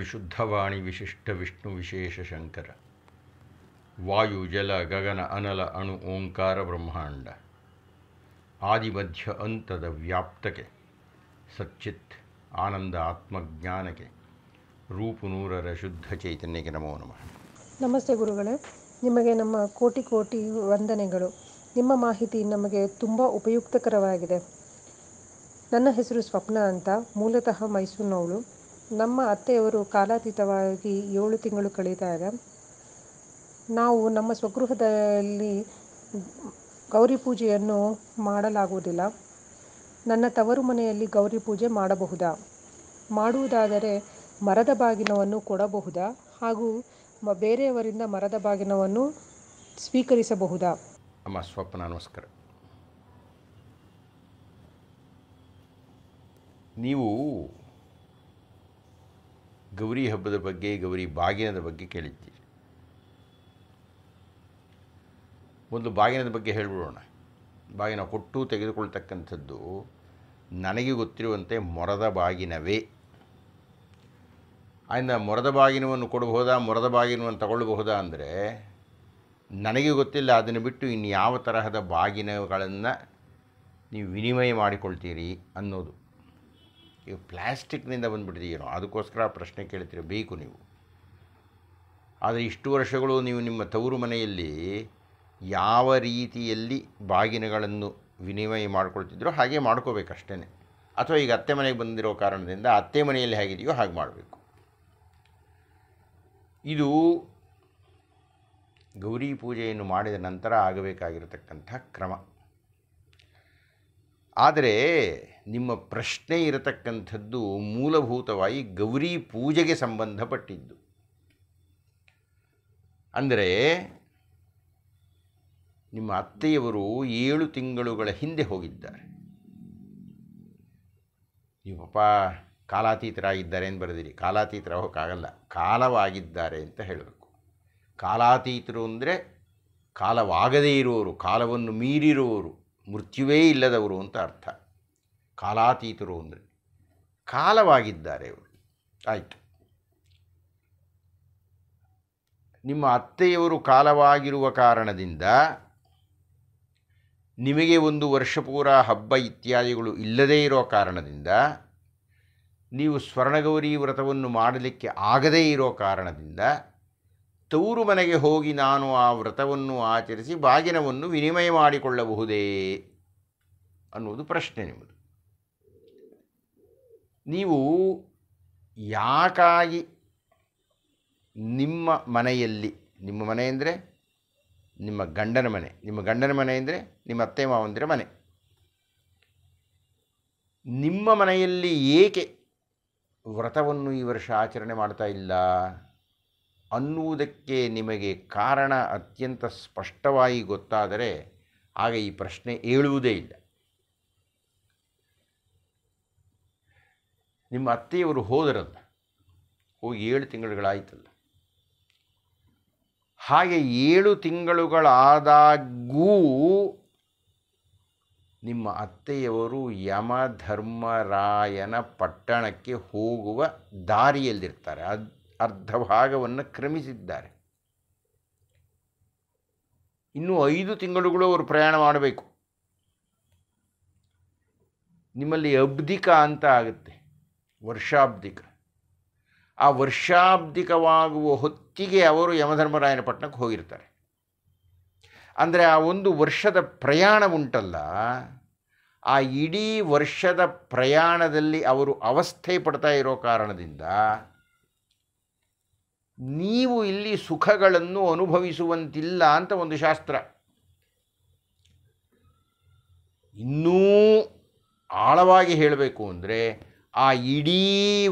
ವಿಶುದ್ಧವಾಣಿ ವಿಶಿಷ್ಟ ವಿಷ್ಣು ವಿಶೇಷ ಶಂಕರ ವಾಯು ಜಲ ಗಗನ ಅನಲ ಅಣು ಓಂಕಾರ ಬ್ರಹ್ಮಾಂಡ ಆದಿಮಧ್ಯ ಅಂತದ ವ್ಯಾಪ್ತಕ್ಕೆ ಸಚ್ಚಿತ್ ಆನಂದ ಆತ್ಮಜ್ಞಾನಕ್ಕೆ ರೂಪುನೂರರ ಶುದ್ಧ ಚೈತನ್ಯಕ್ಕೆ ನಮೋ ನಮಃ ನಮಸ್ತೆ ಗುರುಗಳೇ ನಿಮಗೆ ನಮ್ಮ ಕೋಟಿ ಕೋಟಿ ವಂದನೆಗಳು ನಿಮ್ಮ ಮಾಹಿತಿ ನಮಗೆ ತುಂಬ ಉಪಯುಕ್ತಕರವಾಗಿದೆ ನನ್ನ ಹೆಸರು ಸ್ವಪ್ನ ಅಂತ ಮೂಲತಃ ಮೈಸೂರಿನವಳು ನಮ್ಮ ಅತ್ತೆಯವರು ಕಾಲಾತೀತವಾಗಿ ಏಳು ತಿಂಗಳು ಕಳೆದಾಗ ನಾವು ನಮ್ಮ ಸ್ವಗೃಹದಲ್ಲಿ ಗೌರಿ ಪೂಜೆಯನ್ನು ಮಾಡಲಾಗುವುದಿಲ್ಲ ನನ್ನ ತವರು ಮನೆಯಲ್ಲಿ ಗೌರಿ ಪೂಜೆ ಮಾಡಬಹುದಾ ಮಾಡುವುದಾದರೆ ಮರದ ಬಾಗಿನವನ್ನು ಕೊಡಬಹುದಾ ಹಾಗೂ ಬೇರೆಯವರಿಂದ ಮರದ ಬಾಗಿನವನ್ನು ಸ್ವೀಕರಿಸಬಹುದಾ ಅಮ್ಮ ಸ್ವಪ್ನ ನಮಸ್ಕಾರ ನೀವು ಗೌರಿ ಹಬ್ಬದ ಬಗ್ಗೆ ಗೌರಿ ಬಾಗಿನದ ಬಗ್ಗೆ ಕೇಳಿದ್ದೀರಿ ಒಂದು ಬಾಗಿನದ ಬಗ್ಗೆ ಹೇಳಿಬಿಡೋಣ ಬಾಗಿನ ಕೊಟ್ಟು ತೆಗೆದುಕೊಳ್ತಕ್ಕಂಥದ್ದು ನನಗೆ ಗೊತ್ತಿರುವಂತೆ ಮೊರದ ಬಾಗಿನವೇ ಆಯ್ನ ಮೊರದ ಬಾಗಿನವನ್ನು ಕೊಡಬಹುದಾ ಮೊರದ ಬಾಗಿನವನ್ನು ತಗೊಳ್ಬಹುದಾ ಅಂದರೆ ನನಗೆ ಗೊತ್ತಿಲ್ಲ ಅದನ್ನು ಬಿಟ್ಟು ಇನ್ಯಾವ ತರಹದ ಬಾಗಿನಗಳನ್ನು ನೀವು ವಿನಿಮಯ ಮಾಡಿಕೊಳ್ತೀರಿ ಅನ್ನೋದು ಈಗ ಪ್ಲ್ಯಾಸ್ಟಿಕ್ನಿಂದ ಬಂದುಬಿಟ್ಟಿದ್ದೀರೋ ಅದಕ್ಕೋಸ್ಕರ ಪ್ರಶ್ನೆ ಕೇಳ್ತೀರ ಬೇಕು ನೀವು ಆದರೆ ಇಷ್ಟು ವರ್ಷಗಳು ನೀವು ನಿಮ್ಮ ತವರು ಮನೆಯಲ್ಲಿ ಯಾವ ರೀತಿಯಲ್ಲಿ ಬಾಗಿನಗಳನ್ನು ವಿನಿಮಯ ಮಾಡ್ಕೊಳ್ತಿದ್ರೋ ಹಾಗೆ ಮಾಡ್ಕೋಬೇಕಷ್ಟೇ ಅಥವಾ ಈಗ ಅತ್ತೆ ಮನೆಗೆ ಬಂದಿರೋ ಕಾರಣದಿಂದ ಅತ್ತೆ ಮನೆಯಲ್ಲಿ ಹೇಗಿದೆಯೋ ಹಾಗೆ ಮಾಡಬೇಕು ಇದು ಗೌರಿ ಪೂಜೆಯನ್ನು ಮಾಡಿದ ನಂತರ ಆಗಬೇಕಾಗಿರತಕ್ಕಂಥ ಕ್ರಮ ಆದರೆ ನಿಮ್ಮ ಪ್ರಶ್ನೆ ಇರತಕ್ಕಂಥದ್ದು ಮೂಲಭೂತವಾಗಿ ಗೌರಿ ಪೂಜೆಗೆ ಸಂಬಂಧಪಟ್ಟಿದ್ದು ಅಂದರೆ ನಿಮ್ಮ ಅತ್ತೆಯವರು ಏಳು ತಿಂಗಳುಗಳ ಹಿಂದೆ ಹೋಗಿದ್ದಾರೆ ನೀವು ಪಾಪ ಕಾಲಾತೀತರಾಗಿದ್ದಾರೆ ಅಂತ ಬರೆದಿರಿ ಕಾಲಾತೀತರ ಹೋಗೋಕ್ಕಾಗಲ್ಲ ಕಾಲವಾಗಿದ್ದಾರೆ ಅಂತ ಹೇಳಬೇಕು ಕಾಲಾತೀತರು ಅಂದರೆ ಕಾಲವಾಗದೇ ಇರುವವರು ಕಾಲವನ್ನು ಮೀರಿರುವವರು ಮೃತ್ಯುವೇ ಇಲ್ಲದವರು ಅಂತ ಅರ್ಥ ಕಾಲಾತೀತರು ಅಂದರೆ ಕಾಲವಾಗಿದ್ದಾರೆ ಅವರು ಆಯಿತು ನಿಮ್ಮ ಅತ್ತೆಯವರು ಕಾಲವಾಗಿರುವ ಕಾರಣದಿಂದ ನಿಮಗೆ ಒಂದು ವರ್ಷ ಹಬ್ಬ ಇತ್ಯಾದಿಗಳು ಇಲ್ಲದೇ ಇರೋ ಕಾರಣದಿಂದ ನೀವು ಸ್ವರ್ಣಗೌರಿ ವ್ರತವನ್ನು ಮಾಡಲಿಕ್ಕೆ ಆಗದೇ ಇರೋ ಕಾರಣದಿಂದ ತವರು ಮನೆಗೆ ಹೋಗಿ ನಾನು ಆ ವ್ರತವನ್ನು ಆಚರಿಸಿ ಬಾಗಿನವನ್ನು ವಿನಿಮಯ ಮಾಡಿಕೊಳ್ಳಬಹುದೇ ಅನ್ನುವುದು ಪ್ರಶ್ನೆ ನಿಮ್ಮದು ನೀವು ಯಾಕಾಗಿ ನಿಮ್ಮ ಮನೆಯಲ್ಲಿ ನಿಮ್ಮ ಮನೆ ಅಂದರೆ ನಿಮ್ಮ ಗಂಡನ ಮನೆ ನಿಮ್ಮ ಗಂಡನ ಮನೆ ಅಂದರೆ ನಿಮ್ಮ ಅತ್ತೆ ಮಾವಂದಿರ ಮನೆ ನಿಮ್ಮ ಮನೆಯಲ್ಲಿ ಏಕೆ ವ್ರತವನ್ನು ಈ ವರ್ಷ ಆಚರಣೆ ಮಾಡ್ತಾ ಇಲ್ಲ ಅನ್ನುವುದಕ್ಕೆ ನಿಮಗೆ ಕಾರಣ ಅತ್ಯಂತ ಸ್ಪಷ್ಟವಾಗಿ ಗೊತ್ತಾದರೆ ಆಗ ಈ ಪ್ರಶ್ನೆ ಹೇಳುವುದೇ ಇಲ್ಲ ನಿಮ್ಮ ಅತ್ತೆಯವರು ಹೋದರಲ್ಲ ಹೋಗಿ ಏಳು ತಿಂಗಳುಗಳಾಯ್ತಲ್ಲ ಹಾಗೆ ಏಳು ತಿಂಗಳುಗಳಾದಾಗೂ ನಿಮ್ಮ ಅತ್ತೆಯವರು ಯಮಧರ್ಮರಾಯನ ಪಟ್ಟಣಕ್ಕೆ ಹೋಗುವ ದಾರಿಯಲ್ಲಿರ್ತಾರೆ ಅದು ಅರ್ಧ ಭಾಗವನ್ನು ಕ್ರಮಿಸಿದ್ದಾರೆ ಇನ್ನೂ ಐದು ತಿಂಗಳುಗಳು ಅವರು ಪ್ರಯಾಣ ಮಾಡಬೇಕು ನಿಮ್ಮಲ್ಲಿ ಅಬ್ಧಿಕ ಅಂತ ಆಗುತ್ತೆ ವರ್ಷಾಬ್ದಿಕ ಆ ವರ್ಷಾಬ್ದಿಕವಾಗುವ ಹೊತ್ತಿಗೆ ಅವರು ಯಮಧರ್ಮರಾಯನ ಪಟ್ಟಣಕ್ಕೆ ಹೋಗಿರ್ತಾರೆ ಅಂದರೆ ಆ ಒಂದು ವರ್ಷದ ಪ್ರಯಾಣ ಉಂಟಲ್ಲ ಆ ಇಡೀ ವರ್ಷದ ಪ್ರಯಾಣದಲ್ಲಿ ಅವರು ಅವಸ್ಥೆ ಪಡ್ತಾ ಇರೋ ಕಾರಣದಿಂದ ನೀವು ಇಲ್ಲಿ ಸುಖಗಳನ್ನು ಅನುಭವಿಸುವಂತಿಲ್ಲ ಅಂತ ಒಂದು ಶಾಸ್ತ್ರ ಇನ್ನೂ ಆಳವಾಗಿ ಹೇಳಬೇಕು ಅಂದರೆ ಆ ಇಡೀ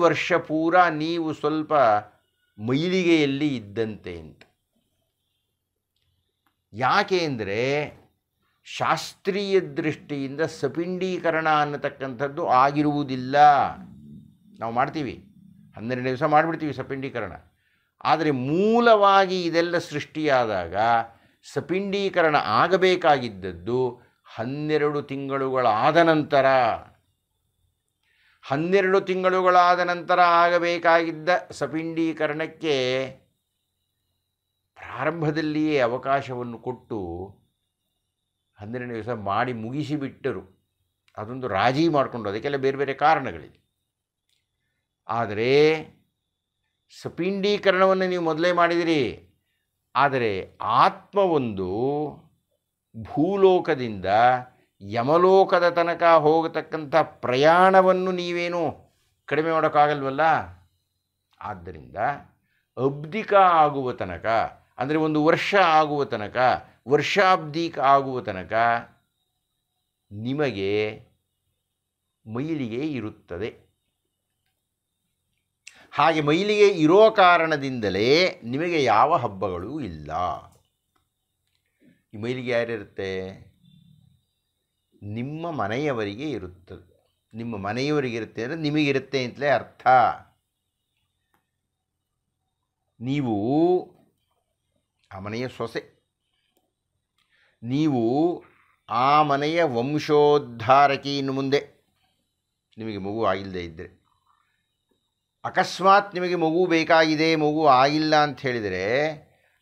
ವರ್ಷ ಪೂರ ನೀವು ಸ್ವಲ್ಪ ಮೈಲಿಗೆಯಲ್ಲಿ ಇದ್ದಂತೆ ಅಂತ ಯಾಕೆ ಅಂದರೆ ಶಾಸ್ತ್ರೀಯ ದೃಷ್ಟಿಯಿಂದ ಸಪಿಂಡೀಕರಣ ಅನ್ನತಕ್ಕಂಥದ್ದು ಆಗಿರುವುದಿಲ್ಲ ನಾವು ಮಾಡ್ತೀವಿ ಹನ್ನೆರಡು ದಿವಸ ಮಾಡಿಬಿಡ್ತೀವಿ ಸಪಿಂಡೀಕರಣ ಆದರೆ ಮೂಲವಾಗಿ ಇದೆಲ್ಲ ಸೃಷ್ಟಿಯಾದಾಗ ಸಪಿಂಡೀಕರಣ ಆಗಬೇಕಾಗಿದ್ದದ್ದು ಹನ್ನೆರಡು ತಿಂಗಳುಗಳಾದ ನಂತರ ಹನ್ನೆರಡು ತಿಂಗಳುಗಳಾದ ನಂತರ ಆಗಬೇಕಾಗಿದ್ದ ಸಪಿಂಡೀಕರಣಕ್ಕೆ ಪ್ರಾರಂಭದಲ್ಲಿಯೇ ಅವಕಾಶವನ್ನು ಕೊಟ್ಟು ಹನ್ನೆರಡು ದಿವಸ ಮಾಡಿ ಮುಗಿಸಿಬಿಟ್ಟರು ಅದೊಂದು ರಾಜಿ ಮಾಡಿಕೊಂಡು ಅದಕ್ಕೆಲ್ಲ ಬೇರೆ ಬೇರೆ ಕಾರಣಗಳಿದೆ ಆದರೆ ಸಪಿಂಡೀಕರಣವನ್ನು ನೀವು ಮೊದಲೇ ಮಾಡಿದಿರಿ ಆದರೆ ಆತ್ಮವೊಂದು ಭೂಲೋಕದಿಂದ ಯಮಲೋಕದ ತನಕ ಹೋಗತಕ್ಕಂಥ ಪ್ರಯಾಣವನ್ನು ನೀವೇನು ಕಡಿಮೆ ಮಾಡೋಕ್ಕಾಗಲ್ವಲ್ಲ ಆದ್ದರಿಂದ ಅಬ್ಧಿಕ ಆಗುವ ತನಕ ಅಂದರೆ ಒಂದು ವರ್ಷ ಆಗುವ ತನಕ ವರ್ಷಾಬ್ಧಿಕ ಆಗುವ ತನಕ ನಿಮಗೆ ಮೈಲಿಗೆ ಇರುತ್ತದೆ ಹಾಗೆ ಮೈಲಿಗೆ ಇರೋ ಕಾರಣದಿಂದಲೇ ನಿಮಗೆ ಯಾವ ಹಬ್ಬಗಳೂ ಇಲ್ಲ ಈ ಮೈಲಿಗೆ ಯಾರಿರುತ್ತೆ ನಿಮ್ಮ ಮನೆಯವರಿಗೆ ಇರುತ್ತದೆ ನಿಮ್ಮ ಮನೆಯವರಿಗಿರುತ್ತೆ ಅಂದರೆ ನಿಮಗಿರುತ್ತೆ ಅಂತಲೇ ಅರ್ಥ ನೀವು ಆ ಮನೆಯ ಸೊಸೆ ನೀವು ಆ ಮನೆಯ ವಂಶೋದ್ಧಾರಕಿ ಇನ್ನು ಮುಂದೆ ನಿಮಗೆ ಮಗು ಆಗಿಲ್ಲದೆ ಇದ್ದರೆ ಅಕಸ್ಮಾತ್ ನಿಮಗೆ ಮಗು ಬೇಕಾಗಿದೆ ಮಗು ಆಗಿಲ್ಲ ಅಂತ ಹೇಳಿದರೆ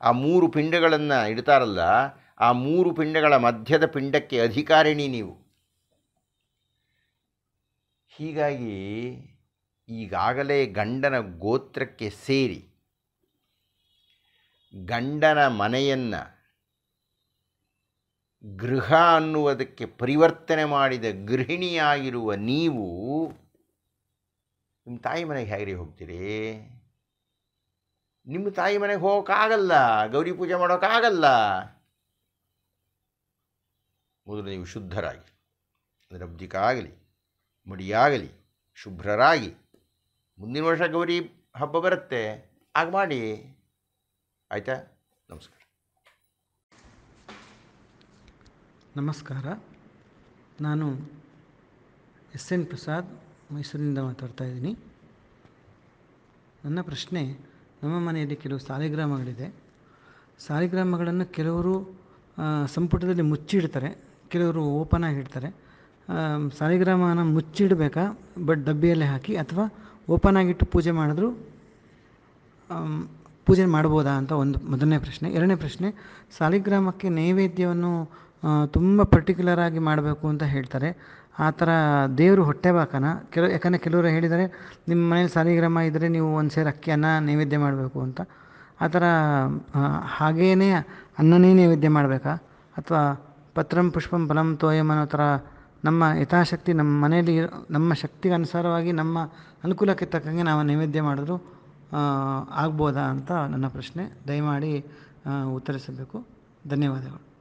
ಆ ಮೂರು ಪಿಂಡಗಳನ್ನು ಇಡ್ತಾರಲ್ಲ ಆ ಮೂರು ಪಿಂಡಗಳ ಮಧ್ಯದ ಪಿಂಡಕ್ಕೆ ಅಧಿಕಾರಿಣಿ ನೀವು ಹೀಗಾಗಿ ಈಗಾಗಲೇ ಗಂಡನ ಗೋತ್ರಕ್ಕೆ ಸೇರಿ ಗಂಡನ ಮನೆಯನ್ನು ಗೃಹ ಅನ್ನುವುದಕ್ಕೆ ಪರಿವರ್ತನೆ ಮಾಡಿದ ಗೃಹಿಣಿಯಾಗಿರುವ ನೀವು ನಿಮ್ಮ ತಾಯಿ ಮನೆಗೆ ಹೇಗ್ರಿ ಹೋಗ್ತೀರಿ ನಿಮ್ಮ ತಾಯಿ ಮನೆಗೆ ಹೋಗೋಕ್ಕಾಗಲ್ಲ ಗೌರಿ ಪೂಜೆ ಮಾಡೋಕ್ಕಾಗಲ್ಲ ಮೊದಲು ನೀವು ಶುದ್ಧರಾಗಿ ಅಂದರೆ ಆಗಲಿ ಮಡಿಯಾಗಲಿ ಶುಭ್ರರಾಗಿ ಮುಂದಿನ ವರ್ಷ ಗೌರಿ ಹಬ್ಬ ಬರುತ್ತೆ ಆಗ ಮಾಡಿ ಆಯಿತಾ ನಮಸ್ಕಾರ ನಮಸ್ಕಾರ ನಾನು ಎಸ್ ಎನ್ ಪ್ರಸಾದ್ ಮೈಸೂರಿನಿಂದ ಮಾತಾಡ್ತಾ ಇದ್ದೀನಿ ನನ್ನ ಪ್ರಶ್ನೆ ನಮ್ಮ ಮನೆಯಲ್ಲಿ ಕೆಲವು ಸಾಲಿಗ್ರಾಮಗಳಿದೆ ಸಾಲಿಗ್ರಾಮಗಳನ್ನು ಕೆಲವರು ಸಂಪುಟದಲ್ಲಿ ಮುಚ್ಚಿಡ್ತಾರೆ ಕೆಲವರು ಓಪನ್ ಆಗಿಡ್ತಾರೆ ಸಾಲಿಗ್ರಾಮನ ಮುಚ್ಚಿಡಬೇಕಾ ಬಟ್ ಡಬ್ಬಿಯಲ್ಲೇ ಹಾಕಿ ಅಥವಾ ಓಪನ್ ಆಗಿಟ್ಟು ಪೂಜೆ ಮಾಡಿದ್ರು ಪೂಜೆ ಮಾಡ್ಬೋದಾ ಅಂತ ಒಂದು ಮೊದಲನೇ ಪ್ರಶ್ನೆ ಎರಡನೇ ಪ್ರಶ್ನೆ ಸಾಲಿಗ್ರಾಮಕ್ಕೆ ನೈವೇದ್ಯವನ್ನು ತುಂಬ ಪರ್ಟಿಕ್ಯುಲರಾಗಿ ಮಾಡಬೇಕು ಅಂತ ಹೇಳ್ತಾರೆ ಆ ಥರ ದೇವರು ಹೊಟ್ಟೆ ಬಾಕನ ಕೆಲವು ಯಾಕಂದರೆ ಕೆಲವರು ಹೇಳಿದರೆ ನಿಮ್ಮ ಮನೇಲಿ ಸಾಲಿಗ್ರಾಮ ಇದ್ದರೆ ನೀವು ಒಂದು ಅಕ್ಕಿ ಅನ್ನ ನೈವೇದ್ಯ ಮಾಡಬೇಕು ಅಂತ ಆ ಥರ ಹಾಗೇ ಅನ್ನನೇ ನೈವೇದ್ಯ ಮಾಡಬೇಕಾ ಅಥವಾ ಪತ್ರಂ ಪುಷ್ಪಂ ಫಲಂ ತೋಯಂ ಅನ್ನೋ ಥರ ನಮ್ಮ ಯಥಾಶಕ್ತಿ ನಮ್ಮ ಮನೆಯಲ್ಲಿ ನಮ್ಮ ಶಕ್ತಿಗೆ ಅನುಸಾರವಾಗಿ ನಮ್ಮ ಅನುಕೂಲಕ್ಕೆ ತಕ್ಕಂಗೆ ನಾವು ನೈವೇದ್ಯ ಮಾಡಿದ್ರು ಆಗ್ಬೋದಾ ಅಂತ ನನ್ನ ಪ್ರಶ್ನೆ ದಯಮಾಡಿ ಉತ್ತರಿಸಬೇಕು ಧನ್ಯವಾದಗಳು